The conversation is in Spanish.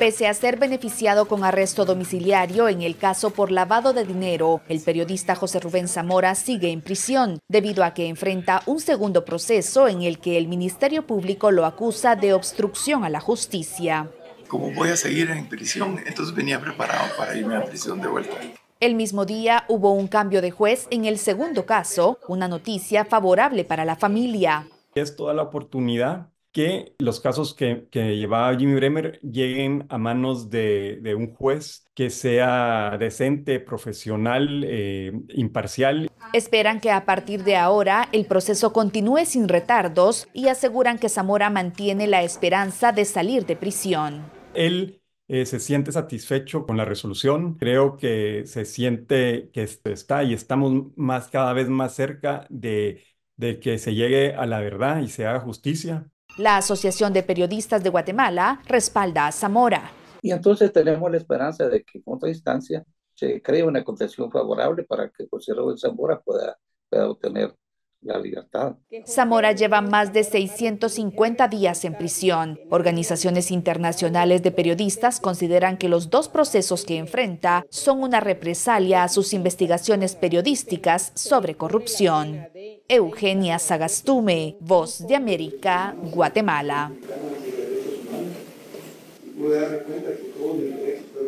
Pese a ser beneficiado con arresto domiciliario en el caso por lavado de dinero, el periodista José Rubén Zamora sigue en prisión debido a que enfrenta un segundo proceso en el que el Ministerio Público lo acusa de obstrucción a la justicia. Como voy a seguir en prisión, entonces venía preparado para irme a prisión de vuelta. El mismo día hubo un cambio de juez en el segundo caso, una noticia favorable para la familia. Es toda la oportunidad que los casos que, que, llevaba Jimmy Bremer lleguen a manos de, de un juez que sea decente, profesional, eh, imparcial. Esperan que a partir de ahora el proceso continúe sin retardos y aseguran que Zamora mantiene la esperanza de salir de prisión. Él eh, se siente satisfecho con la resolución. Creo que se siente que está y estamos más cada vez más cerca de, de que se llegue a la verdad y se haga justicia. La Asociación de Periodistas de Guatemala respalda a Zamora. Y entonces tenemos la esperanza de que con instancia se cree una concesión favorable para que José de Zamora pueda obtener la libertad. Zamora lleva más de 650 días en prisión. Organizaciones internacionales de periodistas consideran que los dos procesos que enfrenta son una represalia a sus investigaciones periodísticas sobre corrupción. Eugenia Sagastume, Voz de América, Guatemala.